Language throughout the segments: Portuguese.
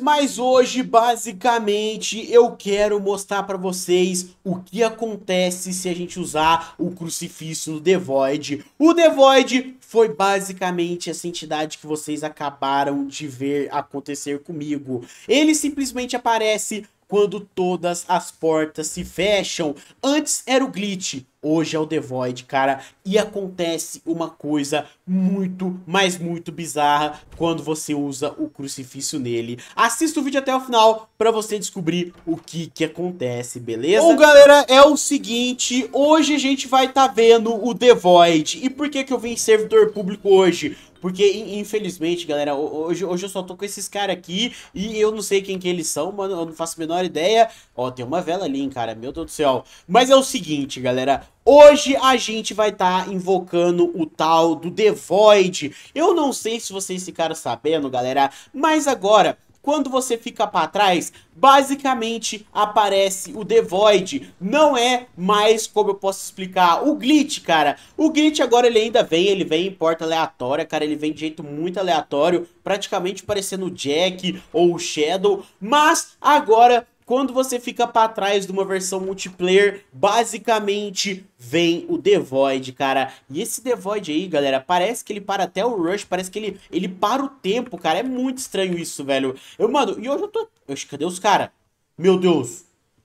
mas hoje basicamente eu quero mostrar para vocês o que acontece se a gente usar o crucifixo no The Void. O The Void foi basicamente essa entidade que vocês acabaram de ver acontecer comigo. Ele simplesmente aparece quando todas as portas se fecham. Antes era o glitch, hoje é o The Void, cara. E acontece uma coisa muito, mas muito bizarra quando você usa o crucifixo nele. Assista o vídeo até o final para você descobrir o que que acontece, beleza? Bom, galera, é o seguinte, hoje a gente vai estar tá vendo o The Void. E por que que eu vim em servidor público hoje? Porque, infelizmente, galera, hoje, hoje eu só tô com esses caras aqui e eu não sei quem que eles são, mano. Eu não faço a menor ideia. Ó, tem uma vela ali, hein, cara. Meu Deus do céu. Mas é o seguinte, galera. Hoje a gente vai estar tá invocando o tal do The Void. Eu não sei se vocês ficaram sabendo, galera, mas agora quando você fica para trás, basicamente aparece o The Void. Não é mais, como eu posso explicar, o glitch, cara. O glitch agora ele ainda vem, ele vem em porta aleatória, cara. Ele vem de jeito muito aleatório, praticamente parecendo o Jack ou o Shadow. Mas agora quando você fica para trás de uma versão multiplayer, basicamente vem o The Void, cara. E esse The Void aí, galera, parece que ele para até o Rush, parece que ele, ele para o tempo, cara. É muito estranho isso, velho. Eu, mano, e hoje eu tô... Cadê os cara? Meu Deus,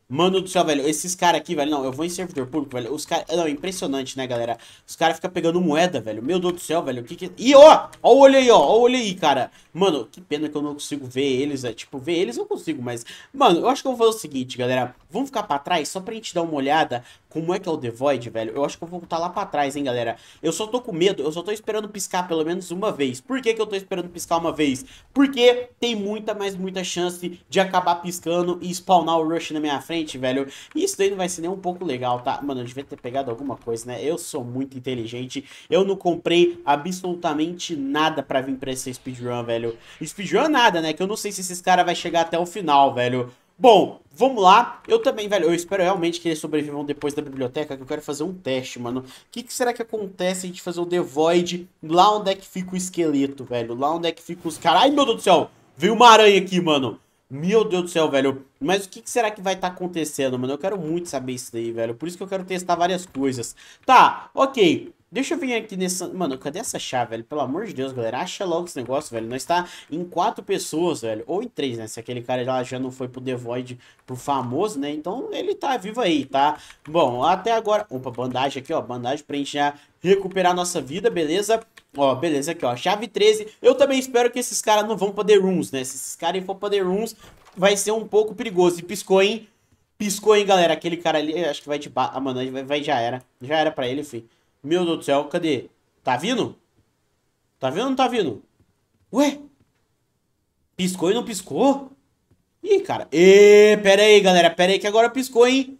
Mano do céu, velho, esses caras aqui, velho, não, eu vou em servidor público, velho, os caras, não, é impressionante, né, galera, os caras ficam pegando moeda, velho, meu Deus do céu, velho, o que que, e é? ó, ó o olho aí, ó, ó o olho aí, cara, mano, que pena que eu não consigo ver eles, é, tipo, ver eles eu consigo, mas, mano, eu acho que eu vou fazer o seguinte, galera, vamos ficar pra trás só pra gente dar uma olhada, como é que é o The Void, velho? Eu acho que eu vou voltar lá pra trás, hein, galera. Eu só tô com medo, eu só tô esperando piscar pelo menos uma vez. Por que, que eu tô esperando piscar uma vez? Porque tem muita, mas muita chance de acabar piscando e spawnar o Rush na minha frente, velho. E isso daí não vai ser nem um pouco legal, tá? Mano, eu devia ter pegado alguma coisa, né? Eu sou muito inteligente. Eu não comprei absolutamente nada pra vir pra essa speedrun, velho. Speedrun nada, né? Que eu não sei se esses caras vão chegar até o final, velho. Bom, vamos lá. Eu também, velho, eu espero realmente que eles sobrevivam depois da biblioteca, que eu quero fazer um teste, mano. O que, que, será que acontece a gente fazer o The Void lá onde é que fica o esqueleto, velho? Lá onde é que fica os caras... Ai, meu Deus do céu! Veio uma aranha aqui, mano. Meu Deus do céu, velho. Mas o que, que será que vai estar tá acontecendo, mano? Eu quero muito saber isso daí, velho. Por isso que eu quero testar várias coisas. Tá, ok. Deixa eu vir aqui nessa... Mano, cadê essa chave, velho? Pelo amor de Deus, galera. Acha logo esse negócio, velho. Nós tá em quatro pessoas, velho. Ou em três, né? Se aquele cara lá já não foi pro The Void, pro famoso, né? Então ele tá vivo aí, tá? Bom, até agora... Opa, bandagem aqui, ó. Bandagem pra gente já recuperar nossa vida, beleza? Ó, beleza aqui, ó. Chave 13. Eu também espero que esses caras não vão pra The Rooms, né? Se esses caras for pra The Rooms, vai ser um pouco perigoso. E piscou, hein? Piscou, hein, galera? Aquele cara ali, acho que vai de... Ba... Ah, mano, vai, vai, já era. Já era pra ele, filho. Meu Deus do céu, cadê? Tá vindo? Tá vendo ou não tá vindo? Ué? Piscou e não piscou? Ih, cara. E pera aí, galera. Pera aí que agora piscou, hein?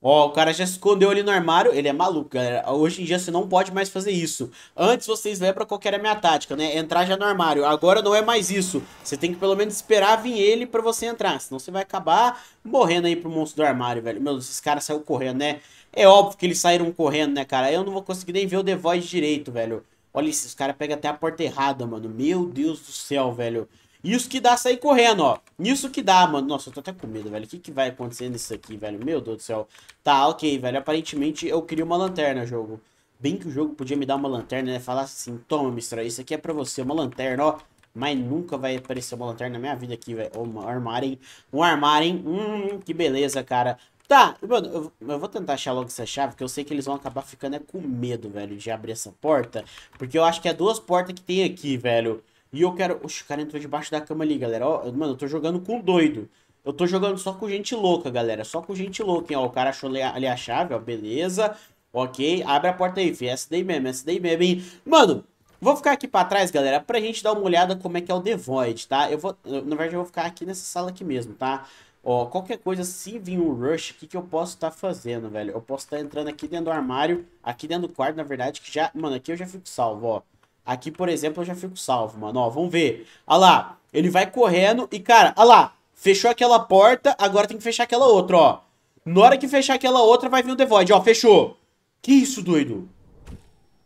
Ó, o cara já se escondeu ali no armário. Ele é maluco, galera. Hoje em dia você não pode mais fazer isso. Antes vocês lembram qual era a minha tática, né? Entrar já no armário. Agora não é mais isso. Você tem que pelo menos esperar vir ele pra você entrar. Senão você vai acabar morrendo aí pro monstro do armário, velho. Meu, esse cara saiu correndo, né? É óbvio que eles saíram correndo, né, cara? Eu não vou conseguir nem ver o The Voice direito, velho. Olha isso, os caras pegam até a porta errada, mano. Meu Deus do céu, velho. Isso que dá sair correndo, ó. Isso que dá, mano. Nossa, eu tô até com medo, velho. O que, que vai acontecer nisso aqui, velho? Meu Deus do céu. Tá, ok, velho. Aparentemente eu queria uma lanterna, jogo. Bem que o jogo podia me dar uma lanterna, né? Falar assim, toma, mistura, isso aqui é pra você, uma lanterna, ó. Mas nunca vai aparecer uma lanterna na minha vida aqui, velho. Um armário, hein? Um armário, hein? Hum, que beleza, cara. Tá, mano, eu, eu, vou tentar achar logo essa chave, porque eu sei que eles vão acabar ficando é, com medo, velho, de abrir essa porta. Porque eu acho que é duas portas que tem aqui, velho. E eu quero... Oxe, o cara entrou debaixo da cama ali, galera. Ó, mano, eu tô jogando com doido. Eu tô jogando só com gente louca, galera. Só com gente louca, hein? Ó, o cara achou ali a chave, ó. Beleza. Ok, abre a porta aí, fi. É essa daí mesmo, é essa daí mesmo, hein? Mano, Vou ficar aqui pra trás, galera, pra gente dar uma olhada como é que é o The Void, tá? Eu vou, na verdade, eu vou ficar aqui nessa sala aqui mesmo, tá? Ó, qualquer coisa, se vir um rush, o que, que eu posso estar tá fazendo, velho? Eu posso estar tá entrando aqui dentro do armário, aqui dentro do quarto, na verdade, que já... Mano, aqui eu já fico salvo, ó. Aqui, por exemplo, eu já fico salvo, mano. Ó, vamos ver. Olha lá, ele vai correndo e, cara, olha lá. Fechou aquela porta, agora tem que fechar aquela outra, ó. Na hora que fechar aquela outra, vai vir o The Void, ó, fechou. Que isso, doido?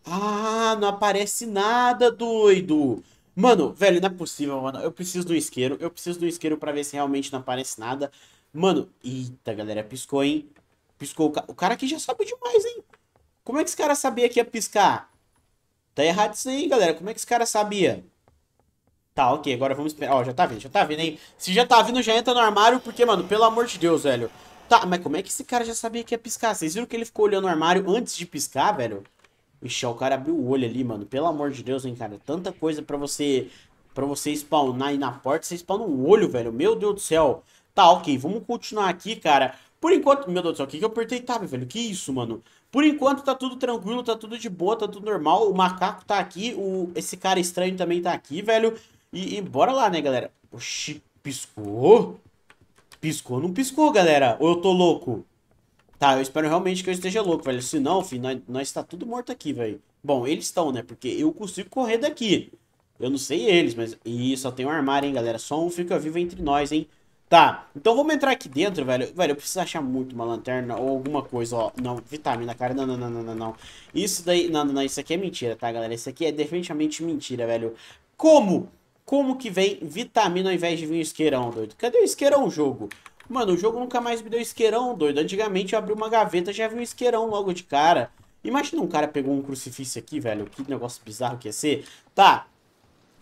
Ah, não aparece nada, doido. Mano, velho, não é possível, mano. Eu preciso do isqueiro. Eu preciso do isqueiro pra ver se realmente não aparece nada. Mano, eita, galera, piscou, hein? Piscou. O, cara. o cara aqui já sabe demais, hein? Como é que esse cara sabia que ia piscar? Tá errado isso aí, galera. Como é que esse cara sabia? Tá, ok. Agora vamos esperar. Ó, já tá vindo, já tá vindo, hein? Se já tá vindo, já entra no armário, porque, mano, pelo amor de Deus, velho. Tá, mas como é que esse cara já sabia que ia piscar? Vocês viram que ele ficou olhando o armário antes de piscar, velho? Ixi, o cara abriu o olho ali, mano. Pelo amor de Deus, hein, cara. Tanta coisa pra você para você spawnar aí na porta. Você spawna o olho, velho. Meu Deus do céu. Tá, ok. Vamos continuar aqui, cara. Por enquanto... Meu Deus do céu. O que, que eu apertei tá, velho? Que isso, mano? Por enquanto tá tudo tranquilo, tá tudo de boa, tá tudo normal. O macaco tá aqui. O... Esse cara estranho também tá aqui, velho. E, e bora lá, né, galera? Oxi, piscou? Piscou não piscou, galera? Ou eu tô louco? Tá, eu espero realmente que eu esteja louco, velho. Se não, filho, nós, nós tá tudo morto aqui, velho. Bom, eles estão, né? Porque eu consigo correr daqui. Eu não sei eles, mas... Ih, só tem um armário, hein, galera. Só um fica vivo entre nós, hein. Tá, então vamos entrar aqui dentro, velho. Velho, eu preciso achar muito uma lanterna ou alguma coisa, ó. Não, vitamina, cara. Não, não, não, não, não, não. Isso daí... Não, não, não. Isso aqui é mentira, tá, galera? Isso aqui é definitivamente mentira, velho. Como? Como que vem vitamina ao invés de vir isqueirão, doido? Cadê o isqueirão, jogo? Mano, o jogo nunca mais me deu isqueirão, doido. Antigamente eu abri uma gaveta já vi um isqueirão logo de cara. Imagina um cara pegou um crucifixo aqui, velho. Que negócio bizarro que ia ser. Tá.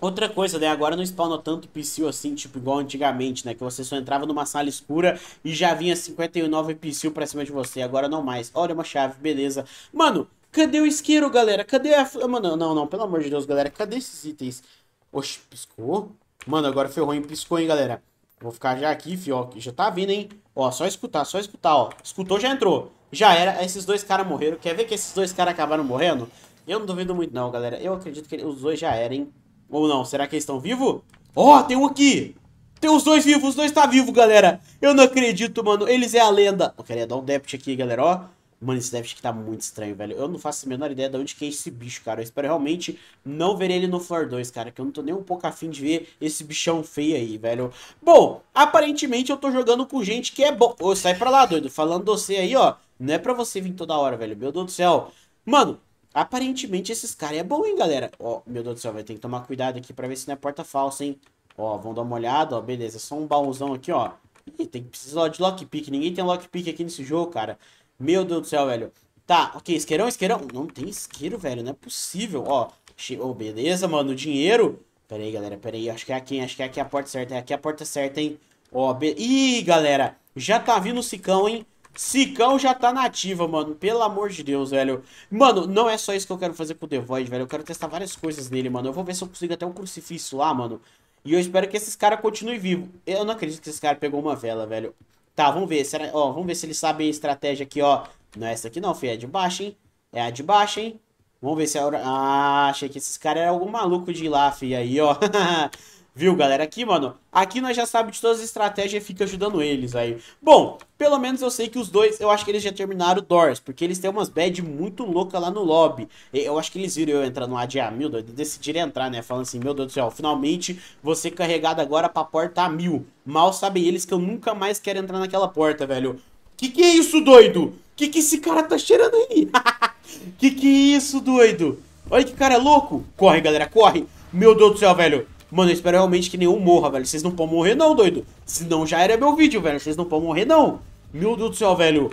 Outra coisa, né? Agora não spawna tanto psil assim, tipo, igual antigamente, né? Que você só entrava numa sala escura e já vinha 59 psil pra cima de você. Agora não mais. Olha uma chave, beleza. Mano, cadê o isqueiro, galera? Cadê a... Mano, não, não. Pelo amor de Deus, galera. Cadê esses itens? Oxe, piscou? Mano, agora ferrou, hein? Piscou, hein, galera? Vou ficar já aqui, fi, ó. Já tá vindo, hein? Ó, só escutar, só escutar, ó. Escutou, já entrou. Já era. Esses dois caras morreram. Quer ver que esses dois caras acabaram morrendo? Eu não duvido muito, não, galera. Eu acredito que os dois já eram, hein? Ou não? Será que eles estão vivos? Ó, oh, tem um aqui! Tem os dois vivos, os dois tá vivo, galera. Eu não acredito, mano. Eles é a lenda. Eu queria dar um débito aqui, galera, ó. Mano, esse deve que tá muito estranho, velho. Eu não faço a menor ideia de onde que é esse bicho, cara. Eu espero realmente não ver ele no Floor 2, cara. Que eu não tô nem um pouco afim de ver esse bichão feio aí, velho. Bom, aparentemente eu tô jogando com gente que é bom. Ô, sai pra lá, doido. Falando você aí, ó. Não é pra você vir toda hora, velho. Meu Deus do céu. Mano, aparentemente esses caras é bom, hein, galera. Ó, meu Deus do céu, vai ter que tomar cuidado aqui pra ver se não é porta falsa, hein. Ó, vamos dar uma olhada, ó. Beleza, só um baúzão aqui, ó. Ih, tem que precisar de lockpick. Ninguém tem lockpick aqui nesse jogo, cara. Meu Deus do céu, velho. Tá, ok, isqueirão, isqueirão. Não tem isqueiro, velho, não é possível. Ó, oh, beleza, mano, dinheiro. Pera aí, galera, pera aí. Acho que é aqui, acho que é aqui a porta certa. É aqui a porta certa, hein. Ó, oh, be... Ih, galera, já tá vindo o Cicão, hein. Cicão já tá nativa, mano. Pelo amor de Deus, velho. Mano, não é só isso que eu quero fazer com o The Void, velho. Eu quero testar várias coisas nele, mano. Eu vou ver se eu consigo até um crucifixo lá, mano. E eu espero que esses caras continuem vivos. Eu não acredito que esse cara pegou uma vela, velho. Tá, vamos ver. Será, ó, vamos ver se ele sabe a estratégia aqui, ó. Não é essa aqui não, filho. É de baixo, hein? É a de baixo, hein? Vamos ver se é... Ah, achei que esses caras eram algum maluco de lá, filho. Aí, ó. Viu, galera? Aqui, mano, aqui nós já sabemos de todas as estratégias e fica ajudando eles aí. Bom, pelo menos eu sei que os dois, eu acho que eles já terminaram o Doors, porque eles têm umas bad muito louca lá no lobby. Eu acho que eles viram eu entrar no ADA mil, decidiram entrar, né? Falando assim, meu Deus do céu, finalmente você carregado agora pra porta a mil. Mal sabem eles que eu nunca mais quero entrar naquela porta, velho. Que que é isso, doido? Que que esse cara tá cheirando aí? que que é isso, doido? Olha que cara louco. Corre, galera, corre. Meu Deus do céu, velho. Mano, eu espero realmente que nenhum morra, velho. Vocês não podem morrer não, doido. Senão já era meu vídeo, velho. Vocês não podem morrer não. Meu Deus do céu, velho.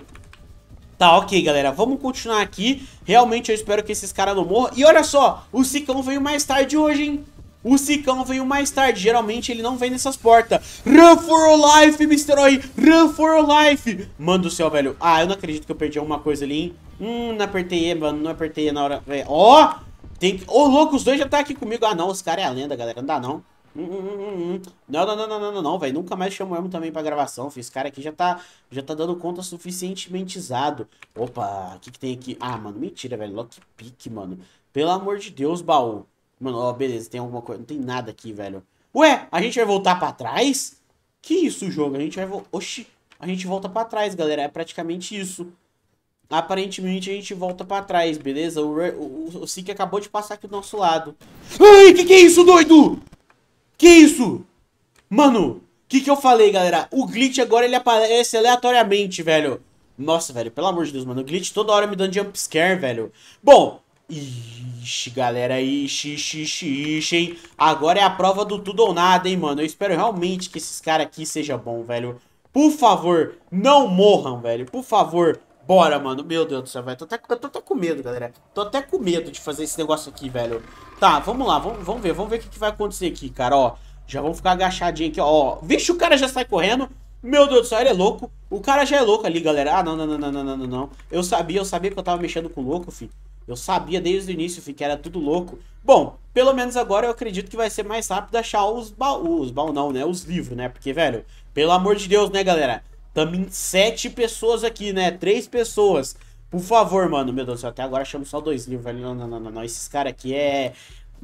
Tá, ok, galera. Vamos continuar aqui. Realmente eu espero que esses caras não morram. E olha só, o Sicão veio mais tarde hoje, hein? O Sicão veio mais tarde, geralmente ele não vem nessas portas. Run for your life, Mr. Oi! Run for your life! Mano do céu, velho. Ah, eu não acredito que eu perdi alguma coisa ali, hein? Hum, não apertei E, mano. Não apertei E na hora. É, ó! Oh! Tem que... Ô, louco, os dois já tá aqui comigo. Ah, não, os caras é a lenda, galera. Não dá, não. Hum hum, hum, hum, hum, não, não, não, não, não, não, não, velho. Nunca mais chamo o também pra gravação. Esse cara aqui já tá, já tá dando conta suficientemente suficientementizado. Opa, o que que tem aqui? Ah, mano, mentira, velho. Lockpick, mano. Pelo amor de Deus, baú. Mano, ó, beleza, tem alguma coisa. Não tem nada aqui, velho. Ué, a gente vai voltar pra trás? Que isso, jogo? A gente vai... Oxi, a gente volta pra trás, galera. É praticamente isso aparentemente a gente volta pra trás, beleza? O, o, o acabou de passar aqui do nosso lado. Ai, que que é isso, doido? Que isso? Mano, que que eu falei, galera? O glitch agora ele aparece aleatoriamente, velho. Nossa, velho, pelo amor de Deus, mano. O glitch toda hora me dando jumpscare, velho. Bom, Ixi, galera, ixi, ixi, ixi, ixi, hein? Agora é a prova do tudo ou nada, hein, mano? Eu espero realmente que esses caras aqui sejam bom, velho. Por favor, não morram, velho. Por favor, Bora, mano. Meu Deus do céu, velho. Tô até, tô até com medo, galera. Tô até com medo de fazer esse negócio aqui, velho. Tá, vamos lá. Vamos, vamos ver. Vamos ver o que, que vai acontecer aqui, cara. Ó, já vamos ficar agachadinho aqui, ó. Vixe, o cara já sai correndo. Meu Deus do céu, ele é louco. O cara já é louco ali, galera. Ah, não, não, não, não, não, não, não. Eu sabia, eu sabia que eu tava mexendo com louco, filho. Eu sabia desde o início, filho, que era tudo louco. Bom, pelo menos agora eu acredito que vai ser mais rápido achar os baús. Os baús não, né? Os livros, né? Porque, velho, pelo amor de Deus, né, galera? Tamo em sete pessoas aqui, né? Três pessoas. Por favor, mano. Meu Deus do céu, até agora chamo só dois livros, velho. Não, não, não, não, Esses caras aqui é...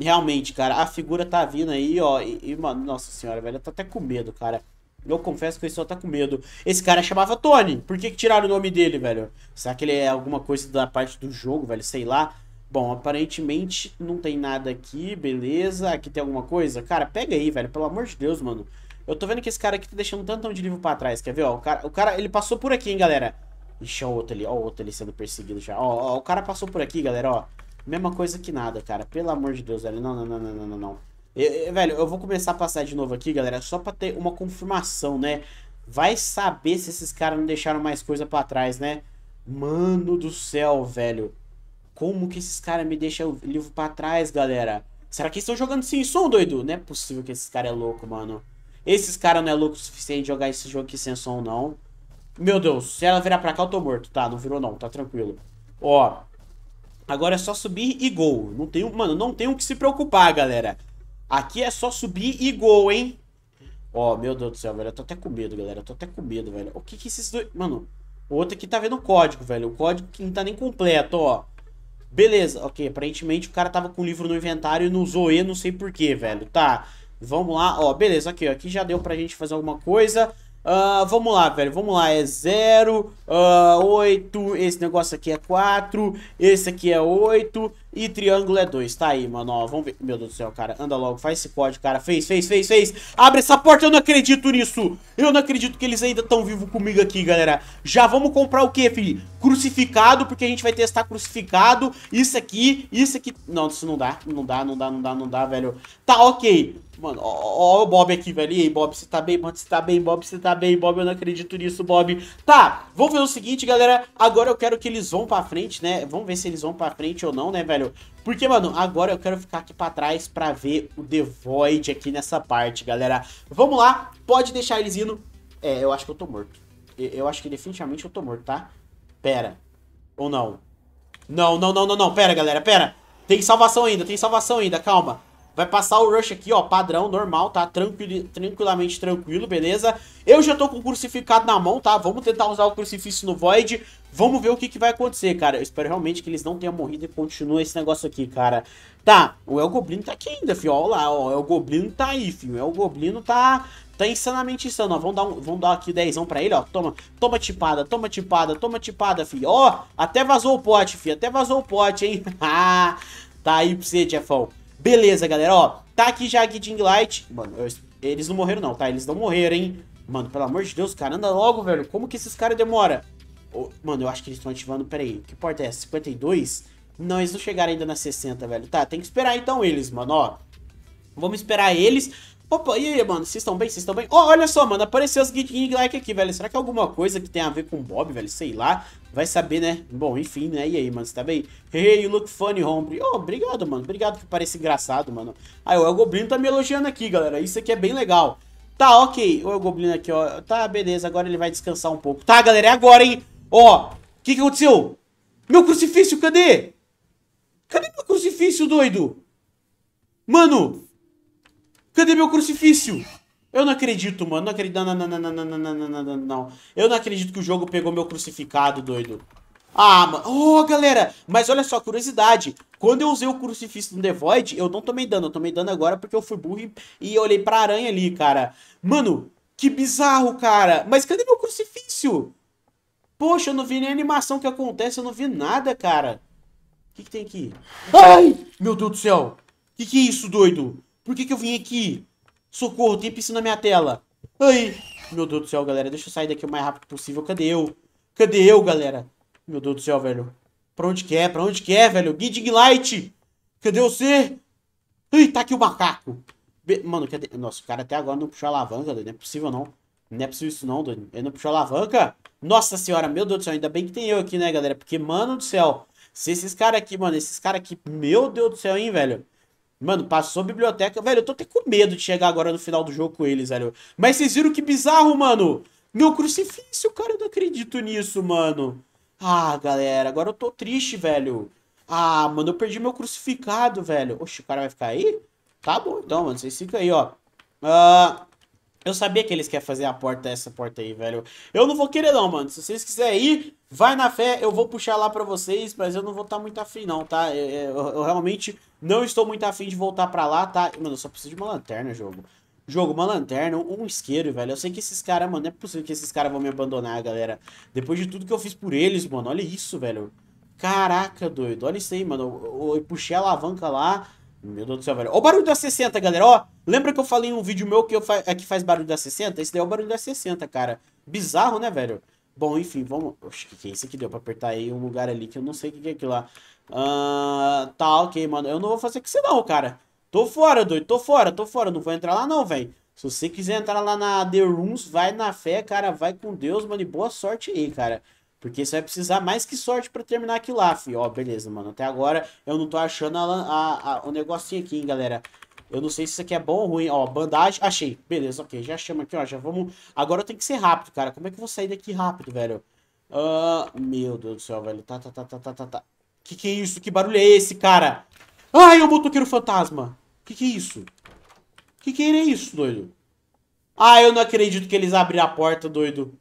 Realmente, cara, a figura tá vindo aí, ó. E, e, mano, nossa senhora, velho, eu tô até com medo, cara. Eu confesso que eu só tá com medo. Esse cara chamava Tony. Por que, que tiraram o nome dele, velho? Será que ele é alguma coisa da parte do jogo, velho? Sei lá. Bom, aparentemente não tem nada aqui, beleza. Aqui tem alguma coisa? Cara, pega aí, velho. Pelo amor de Deus, mano. Eu tô vendo que esse cara aqui tá deixando um tantão de livro pra trás, quer ver, ó? O cara, o cara, ele passou por aqui, hein, galera? Ixi, ó o outro ali, ó o outro ali sendo perseguido já. Ó, ó, o cara passou por aqui, galera, ó. Mesma coisa que nada, cara. Pelo amor de Deus, velho. Não, não, não, não, não, não, não. Eu, eu, velho, eu vou começar a passar de novo aqui, galera, só pra ter uma confirmação, né? Vai saber se esses caras não deixaram mais coisa pra trás, né? Mano do céu, velho. Como que esses caras me deixam o livro pra trás, galera? Será que eles estão jogando sem som, doido? Não é possível que esses caras é louco, mano. Esses caras não é louco o suficiente jogar esse jogo aqui sem som, não. Meu Deus, se ela virar pra cá, eu tô morto. Tá, não virou não, tá tranquilo. Ó, agora é só subir e gol. Não tem, mano, não tem o que se preocupar, galera. Aqui é só subir e gol, hein? Ó, meu Deus do céu, velho. Eu tô até com medo, galera. Eu tô até com medo, velho. O que que esses dois... Mano, o outro aqui tá vendo o código, velho. O código que não tá nem completo, ó. Beleza, ok. Aparentemente o cara tava com o livro no inventário e não usou E, não sei porquê, velho. Tá. Vamos lá, ó, beleza, aqui, aqui já deu pra gente fazer alguma coisa. Uh, vamos lá, velho, vamos lá, é 0, uh, 8, esse negócio aqui é 4, esse aqui é 8 e triângulo é 2, tá aí, mano, ó, vamos ver, meu Deus do céu, cara, anda logo, faz esse código, cara, fez, fez, fez, fez, abre essa porta, eu não acredito nisso, eu não acredito que eles ainda estão vivos comigo aqui, galera, já vamos comprar o que, filho? Crucificado, porque a gente vai testar crucificado, isso aqui, isso aqui, não, isso não dá, não dá, não dá, não dá, não dá, velho, tá, ok, mano, ó, ó, o Bob aqui, velho. E aí, Bob, você tá bem, mano? Você tá bem, Bob? Você tá bem, Bob? Eu não acredito nisso, Bob. Tá, vamos ver o seguinte, galera. Agora eu quero que eles vão pra frente, né? Vamos ver se eles vão pra frente ou não, né, velho? Porque, mano, agora eu quero ficar aqui pra trás pra ver o The Void aqui nessa parte, galera. Vamos lá, pode deixar eles indo. É, eu acho que eu tô morto. Eu acho que definitivamente eu tô morto, tá? Pera. Ou não? Não, não, não, não, não. Pera, galera, pera. Tem salvação ainda, tem salvação ainda, calma. Vai passar o rush aqui, ó, padrão, normal, tá? Tranquil, tranquilamente tranquilo, beleza? Eu já tô com o crucificado na mão, tá? Vamos tentar usar o crucifixo no Void. Vamos ver o que, que vai acontecer, cara. Eu espero realmente que eles não tenham morrido e continue esse negócio aqui, cara. Tá, o El goblin tá aqui ainda, fio. Ó lá, ó, o El goblin tá aí, fio. O El goblin tá, tá insanamente insano, ó. Vamos dar, um, vamos dar aqui dezão pra ele, ó. Toma, toma tipada, toma tipada, toma tipada, fi. Ó, até vazou o pote, fi. Até vazou o pote, hein? tá aí pra você, Jeffão. Beleza, galera, ó. Tá aqui já a Guiding Light. Mano, eu, eles não morreram não, tá? Eles não morreram, hein? Mano, pelo amor de Deus, cara, anda logo, velho. Como que esses caras demoram? Oh, mano, eu acho que eles estão ativando... Pera aí, que porta é, é essa? 52? Não, eles não chegaram ainda na 60, velho. Tá, tem que esperar então eles, mano, ó. Vamos esperar eles. Opa, e aí, mano? Vocês estão bem? Vocês estão bem? Oh, olha só, mano, apareceu os Gig Like aqui, velho. Será que é alguma coisa que tem a ver com o Bob, velho? Sei lá. Vai saber, né? Bom, enfim, né? E aí, mano? Você tá bem? Hey, you look funny, hombre. Oh, obrigado, mano. Obrigado que parece engraçado, mano. Aí, ah, o El Goblin tá me elogiando aqui, galera. Isso aqui é bem legal. Tá, ok. O El Goblin aqui, ó. Tá, beleza. Agora ele vai descansar um pouco. Tá, galera, é agora, hein? Ó, o que que aconteceu? Meu crucifixo, cadê? Cadê meu crucifixo, doido? Mano... Cadê meu crucifício? Eu não acredito, mano. Não acredito. Não, não, não, não, não, não, não, não, não. Eu não acredito que o jogo pegou meu crucificado, doido. Ah, mano. Oh, galera. Mas olha só, curiosidade. Quando eu usei o crucifixo no The Void, eu não tomei dano. Eu tomei dano agora porque eu fui burro e olhei pra aranha ali, cara. Mano, que bizarro, cara. Mas cadê meu crucifixo? Poxa, eu não vi nem animação que acontece. Eu não vi nada, cara. O que, que tem aqui? Ai! Meu Deus do céu. O que, que é isso, doido? Por que, que eu vim aqui? Socorro, tem piscina na minha tela. Ai, meu Deus do céu, galera. Deixa eu sair daqui o mais rápido possível. Cadê eu? Cadê eu, galera? Meu Deus do céu, velho. Pra onde que é? Pra onde que é, velho? Guiding Light! Cadê você? Ai, tá aqui o macaco. Be Mano, cadê? Nossa, o cara até agora não puxou a alavanca, doido. Não é possível, não. Não é possível isso, não, doido. Ele não puxou a alavanca? Nossa senhora, meu Deus do céu. Ainda bem que tem eu aqui, né, galera? Porque, mano do céu. Se esses caras aqui, mano, esses caras aqui... Meu Deus do céu, hein, velho. Mano, passou a biblioteca. Velho, eu tô até com medo de chegar agora no final do jogo com eles, velho. Mas vocês viram que bizarro, mano? Meu crucifixo, cara, eu não acredito nisso, mano. Ah, galera, agora eu tô triste, velho. Ah, mano, eu perdi meu crucificado, velho. Oxe, o cara vai ficar aí? Tá bom, então, mano. Vocês ficam aí, ó. Ah, eu sabia que eles querem fazer a porta, essa porta aí, velho. Eu não vou querer não, mano. Se vocês quiserem ir, vai na fé. Eu vou puxar lá pra vocês, mas eu não vou estar tá muito afim não, tá? Eu, é, é, eu, eu, realmente não estou muito afim de voltar pra lá, tá? Mano, eu só preciso de uma lanterna, jogo. Jogo, uma lanterna, um isqueiro, velho. Eu sei que esses caras, mano, não é possível que esses caras vão me abandonar, galera. Depois de tudo que eu fiz por eles, mano. Olha isso, velho. Caraca, doido. Olha isso aí, mano. Eu, eu, eu puxei a alavanca lá meu Deus do céu, velho. Ó o barulho da 60, galera. Ó, lembra que eu falei em um vídeo meu que eu fa... é que faz barulho da 60? Esse daí é o barulho da 60, cara. Bizarro, né, velho? Bom, enfim, vamos... Oxe, o que é isso que deu pra apertar aí um lugar ali que eu não sei o que é aquilo lá. Uh, tá, ok, mano. Eu não vou fazer com você não, cara. Tô fora, doido. Tô fora, tô fora. Não vou entrar lá não, velho. Se você quiser entrar lá na The Rooms, vai na fé, cara. Vai com Deus, mano. E boa sorte aí, cara. Porque você vai precisar mais que sorte para terminar aquilo lá, fi. Ó, beleza, mano. Até agora eu não tô achando a, a, a, o negocinho aqui, hein, galera. Eu não sei se isso aqui é bom ou ruim. Ó, bandagem. Achei. Beleza, ok. Já chama aqui, ó. Já vamos... Agora tem que ser rápido, cara. Como é que eu vou sair daqui rápido, velho? Ah, meu Deus do céu, velho. Tá, tá, tá, tá, tá, tá, tá. Que que é isso? Que barulho é esse, cara? Ai, é um motoqueiro fantasma. Que que é isso? Que que era é isso, doido? Ah, eu não acredito que eles abriram a porta, doido.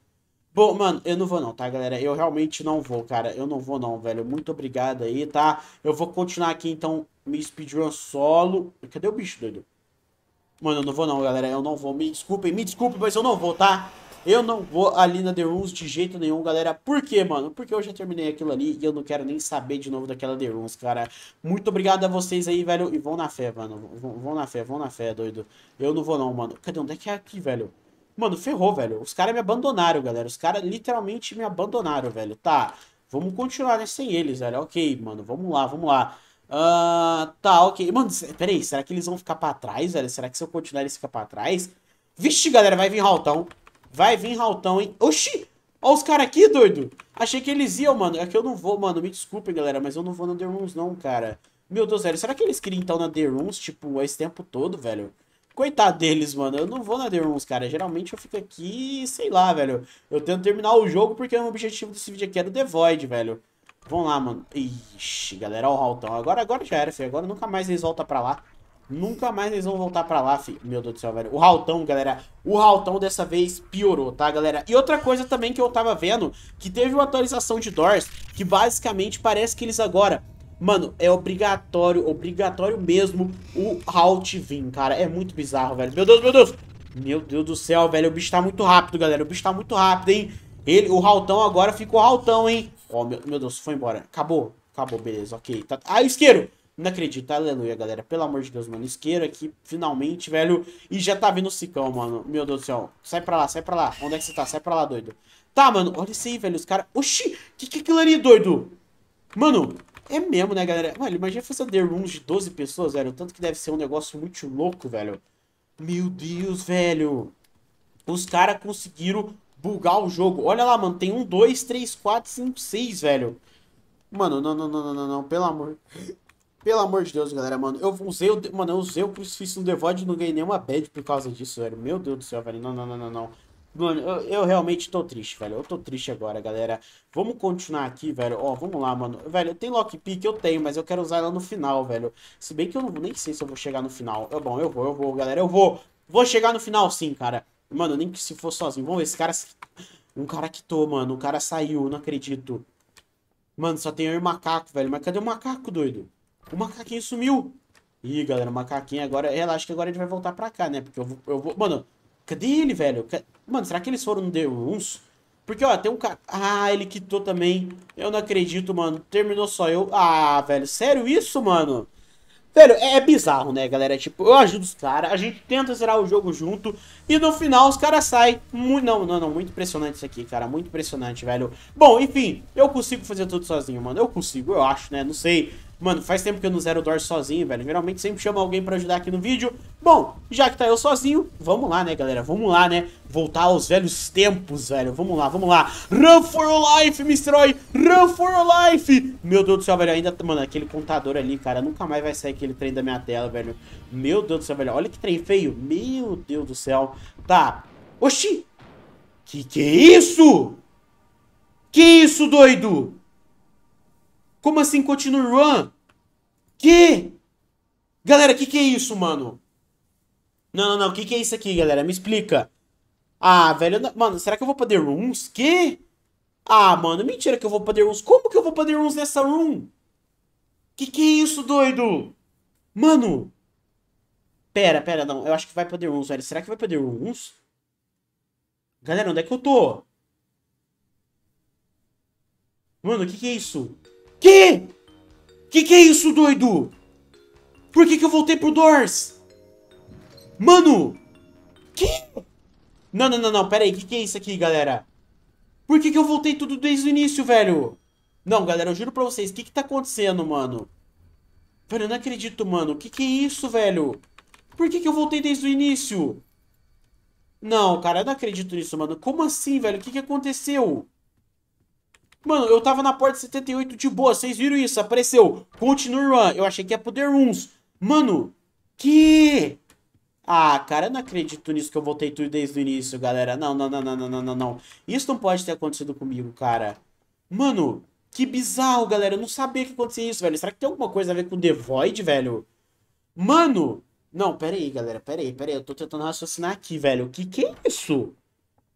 Bom, mano, eu não vou não, tá, galera? Eu realmente não vou, cara. Eu não vou não, velho. Muito obrigado aí, tá? Eu vou continuar aqui, então, me speedrun solo. Cadê o bicho, doido? Mano, eu não vou não, galera. Eu não vou. Me desculpem, me desculpem, mas eu não vou, tá? Eu não vou ali na The Runes de jeito nenhum, galera. Por quê, mano? Porque eu já terminei aquilo ali e eu não quero nem saber de novo daquela The Runes, cara. Muito obrigado a vocês aí, velho. E vão na fé, mano. Vão, vão na fé, vão na fé, doido. Eu não vou não, mano. Cadê? Onde é que é aqui, velho? Mano, ferrou, velho. Os caras me abandonaram, galera. Os caras literalmente me abandonaram, velho. Tá, vamos continuar né, sem eles, velho. Ok, mano, vamos lá, vamos lá. Uh, tá, ok. Mano, peraí, será que eles vão ficar pra trás, velho? Será que se eu continuar eles ficam pra trás? Vixe, galera, vai vir Rautão. Vai vir Rautão, hein? Oxi! Olha os caras aqui, doido. Achei que eles iam, mano. É que eu não vou, mano. Me desculpe, galera, mas eu não vou na The Rooms, não, cara. Meu Deus, velho. Será que eles queriam, então, na The Rooms, tipo, esse tempo todo, velho? Coitado deles, mano. Eu não vou na The 1, cara. Geralmente eu fico aqui, sei lá, velho. Eu tento terminar o jogo porque o objetivo desse vídeo aqui era é o The Void, velho. Vamos lá, mano. Ixi, galera, ó o Haltão. Agora, agora já era, fi. Agora nunca mais eles voltam pra lá. Nunca mais eles vão voltar pra lá, fi. Meu Deus do céu, velho. O Haltão, galera. O Haltão dessa vez piorou, tá, galera? E outra coisa também que eu tava vendo, que teve uma atualização de Doors, que basicamente parece que eles agora Mano, é obrigatório, obrigatório mesmo o alt Vim, cara. É muito bizarro, velho. Meu Deus, meu Deus. Meu Deus do céu, velho. O bicho tá muito rápido, galera. O bicho tá muito rápido, hein. Ele, o Raltão agora ficou Raltão, hein. Ó, oh, meu, meu Deus, foi embora. Acabou. Acabou, beleza, ok. Tá, tá... Ah, isqueiro! Não acredito, aleluia, galera. Pelo amor de Deus, mano. Isqueiro aqui, finalmente, velho. E já tá vindo o cicão, mano. Meu Deus do céu. Sai pra lá, sai pra lá. Onde é que você tá? Sai pra lá, doido. Tá, mano. Olha isso aí, velho. Os caras... Oxi! Que que é aquilo ali, doido? Mano, é mesmo, né, galera? Mano, imagina fazer The Rooms de 12 pessoas, velho. Tanto que deve ser um negócio muito louco, velho. Meu Deus, velho. Os caras conseguiram bugar o jogo. Olha lá, mano. Tem um, dois, três, quatro, cinco, seis, velho. Mano, não, não, não, não, não, não. Pelo amor... Pelo amor de Deus, galera, mano. Eu usei o, mano, eu usei o crucifixo no The Void e não ganhei nenhuma bad por causa disso, velho. Meu Deus do céu, velho. Não, não, não, não, não. Mano, eu, eu, realmente tô triste, velho. Eu tô triste agora, galera. Vamos continuar aqui, velho. Ó, vamos lá, mano. Velho, tem lockpick? Eu tenho, mas eu quero usar ela no final, velho. Se bem que eu não, nem sei se eu vou chegar no final. Eu, bom, eu vou, eu vou, galera. Eu vou. Vou chegar no final, sim, cara. Mano, nem que se for sozinho. Vamos ver, esse cara... Um cara quitou, mano. Um cara saiu, não acredito. Mano, só tem eu e o macaco, velho. Mas cadê o macaco, doido? O macaquinho sumiu. Ih, galera, o macaquinho agora... Relaxa que agora ele vai voltar pra cá, né? Porque eu vou... Eu vou... Mano... Cadê ele, velho? Mano, será que eles foram no The Porque, ó, tem um cara... Ah, ele quitou também. Eu não acredito, mano. Terminou só eu. Ah, velho, sério isso, mano? Velho, é, é bizarro, né, galera? Tipo, eu ajudo os caras, a gente tenta zerar o jogo junto e no final os caras saem. Muito, não, não, não, muito impressionante isso aqui, cara. Muito impressionante, velho. Bom, enfim, eu consigo fazer tudo sozinho, mano. Eu consigo, eu acho, né? Não sei. Mano, faz tempo que eu não zero Doors sozinho, velho. Geralmente sempre chamo alguém pra ajudar aqui no vídeo. Bom, já que tá eu sozinho, vamos lá, né, galera? Vamos lá, né? Voltar aos velhos tempos, velho. Vamos lá, vamos lá. Run for your life, Mr. Oi. Run for your life. Meu Deus do céu, velho. Ainda, tá, mano, aquele contador ali, cara. Nunca mais vai sair aquele trem da minha tela, velho. Meu Deus do céu, velho. Olha que trem feio. Meu Deus do céu. Tá. Oxi. Que que é isso? Que isso, doido? Como assim continue run? Que? Galera, que que é isso, mano? Não, não, não. Que que é isso aqui, galera? Me explica. Ah, velho. Não... Mano, será que eu vou poder Run's? Que? Ah, mano, mentira que eu vou poder Run's. Como que eu vou poder Run's nessa room? Que que é isso, doido? Mano. Pera, pera, não. Eu acho que vai poder Run's, velho. Será que vai poder Run's? Galera, onde é que eu tô? Mano, o que que é isso? Que? Que que é isso, doido? Por que que eu voltei pro Doors? Mano! Que? Não, não, não, não, pera aí. Que que é isso aqui, galera? Por que que eu voltei tudo desde o início, velho? Não, galera, eu juro pra vocês. O que que tá acontecendo, mano? Pera, eu não acredito, mano. Que que é isso, velho? Por que que eu voltei desde o início? Não, cara, eu não acredito nisso, mano. Como assim, velho? O que que aconteceu? Mano, eu tava na porta 78 de boa, vocês viram isso? Apareceu. Continue run. Eu achei que ia poder uns. Mano, que... Ah, cara, eu não acredito nisso que eu voltei tudo desde o início, galera. Não, não, não, não, não, não, não. Isso não pode ter acontecido comigo, cara. Mano, que bizarro, galera. Eu não sabia que acontecia isso, velho. Será que tem alguma coisa a ver com The Void, velho? Mano! Não, pera aí, galera. Pera aí, pera aí. Eu tô tentando raciocinar aqui, velho. O que que é isso?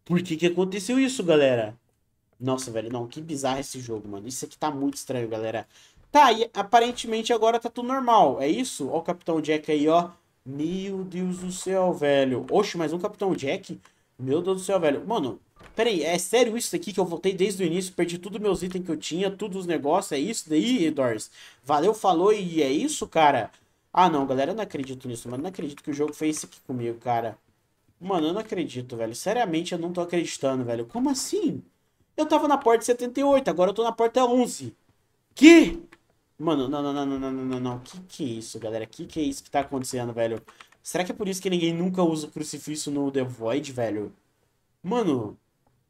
Por que que aconteceu isso, galera? Nossa, velho, não, que bizarro esse jogo, mano. Isso aqui tá muito estranho, galera. Tá, e aparentemente agora tá tudo normal, é isso? Ó o Capitão Jack aí, ó. Meu Deus do céu, velho. Oxe, mais um Capitão Jack? Meu Deus do céu, velho. Mano, peraí, é sério isso aqui que eu voltei desde o início? Perdi todos meus itens que eu tinha, todos os negócios, é isso daí, Edors? Valeu, falou e é isso, cara? Ah, não, galera, eu não acredito nisso, mano. Não acredito que o jogo fez isso aqui comigo, cara. Mano, eu não acredito, velho. Seriamente, eu não tô acreditando, velho. Como assim? Eu tava na porta 78, agora eu tô na porta 11. Que? Mano, não, não, não, não, não, não, não. Que que é isso, galera? Que que é isso que tá acontecendo, velho? Será que é por isso que ninguém nunca usa o crucifixo no The Void, velho? Mano,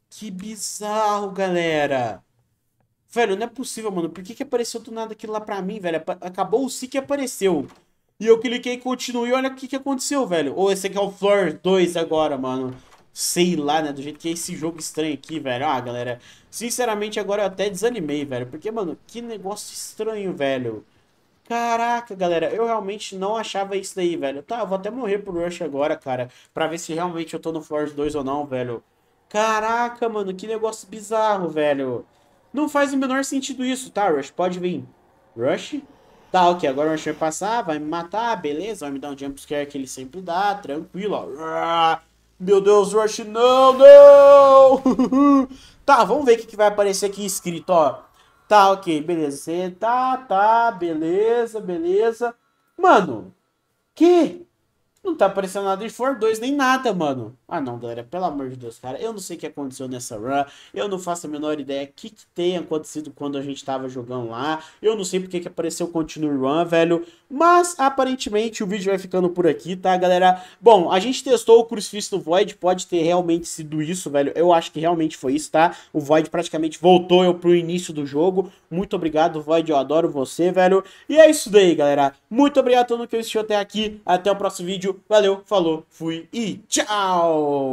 que bizarro, galera. Velho, não é possível, mano. Por que que apareceu do nada aquilo lá pra mim, velho? Acabou o si que apareceu. E eu cliquei e continuei. Olha o que que aconteceu, velho. Ou oh, esse aqui é o Floor 2 agora, mano sei lá, né? Do jeito que é esse jogo estranho aqui, velho. Ah, galera, sinceramente agora eu até desanimei, velho. Porque, mano, que negócio estranho, velho. Caraca, galera, eu realmente não achava isso daí, velho. Tá, eu vou até morrer pro Rush agora, cara. Pra ver se realmente eu tô no Force 2 ou não, velho. Caraca, mano, que negócio bizarro, velho. Não faz o menor sentido isso, tá, Rush? Pode vir. Rush? Tá, ok, agora o Rush vai passar, vai me matar, beleza. Vai me dar um jumpscare que ele sempre dá, tranquilo, ó. Meu Deus, Rush, não, não! tá, vamos ver o que, que vai aparecer aqui escrito, ó. Tá, ok, beleza. Você tá, tá, beleza, beleza. Mano, que? Não tá aparecendo nada de For 2 nem nada, mano. Ah não, galera, pelo amor de Deus, cara, eu não sei o que aconteceu nessa run, eu não faço a menor ideia o que, que tem acontecido quando a gente tava jogando lá, eu não sei porque que apareceu Continue Run, velho, mas aparentemente o vídeo vai ficando por aqui, tá, galera? Bom, a gente testou o crucifixo do Void, pode ter realmente sido isso, velho, eu acho que realmente foi isso, tá? O Void praticamente voltou eu pro início do jogo, muito obrigado, Void, eu adoro você, velho, e é isso daí, galera, muito obrigado a todo mundo que assistiu até aqui, até o próximo vídeo, valeu, falou, fui e tchau! Ciao.